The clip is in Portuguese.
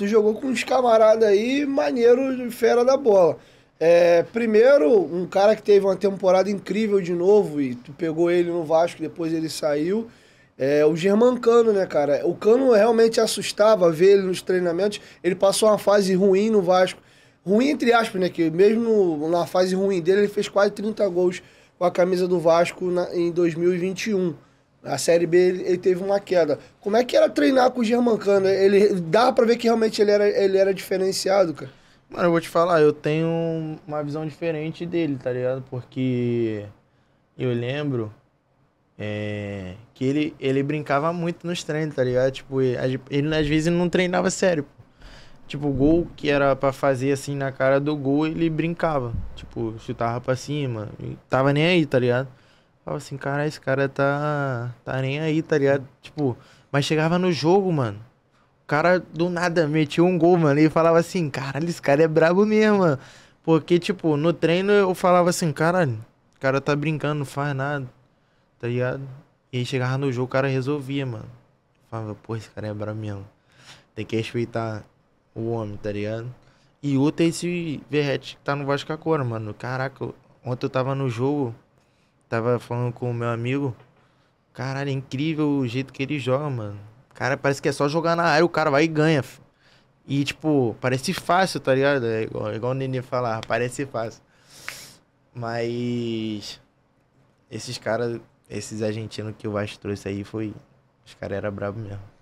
tu jogou com uns camaradas aí, maneiro, fera da bola. É, primeiro, um cara que teve uma temporada incrível de novo e tu pegou ele no Vasco, depois ele saiu. É, o German Cano, né, cara? O Cano realmente assustava ver ele nos treinamentos. Ele passou uma fase ruim no Vasco. Ruim entre aspas, né? Que mesmo na fase ruim dele, ele fez quase 30 gols com a camisa do Vasco na, em 2021. A Série B, ele, ele, teve uma queda. Como é que era treinar com o Germancano? Ele, dá pra ver que realmente ele era, ele era diferenciado, cara? Mano, eu vou te falar, eu tenho uma visão diferente dele, tá ligado? Porque eu lembro é, que ele, ele brincava muito nos treinos, tá ligado? Tipo, ele, ele às vezes não treinava sério. Pô. Tipo, o gol que era para fazer assim na cara do gol, ele brincava. Tipo, chutava pra cima. Tava nem aí, tá ligado? Falava assim, cara, esse cara tá, tá nem aí, tá ligado? Tipo, mas chegava no jogo, mano. O cara do nada metia um gol, mano. E falava assim, caralho, esse cara é brabo mesmo, mano. Porque, tipo, no treino eu falava assim, caralho, o cara tá brincando, não faz nada, tá ligado? E aí chegava no jogo, o cara resolvia, mano. Eu falava, pô, esse cara é brabo mesmo. Tem que respeitar o homem, tá ligado? E outra é esse Verrete que tá no Vasco agora, mano. Caraca, ontem eu tava no jogo. Tava falando com o meu amigo. Caralho, é incrível o jeito que ele joga, mano. Cara, parece que é só jogar na área, o cara vai e ganha. E, tipo, parece fácil, tá ligado? É igual, é igual o Nenê falar, parece fácil. Mas. Esses caras, esses argentinos que o Vasco trouxe aí foi. Os caras eram brabo mesmo.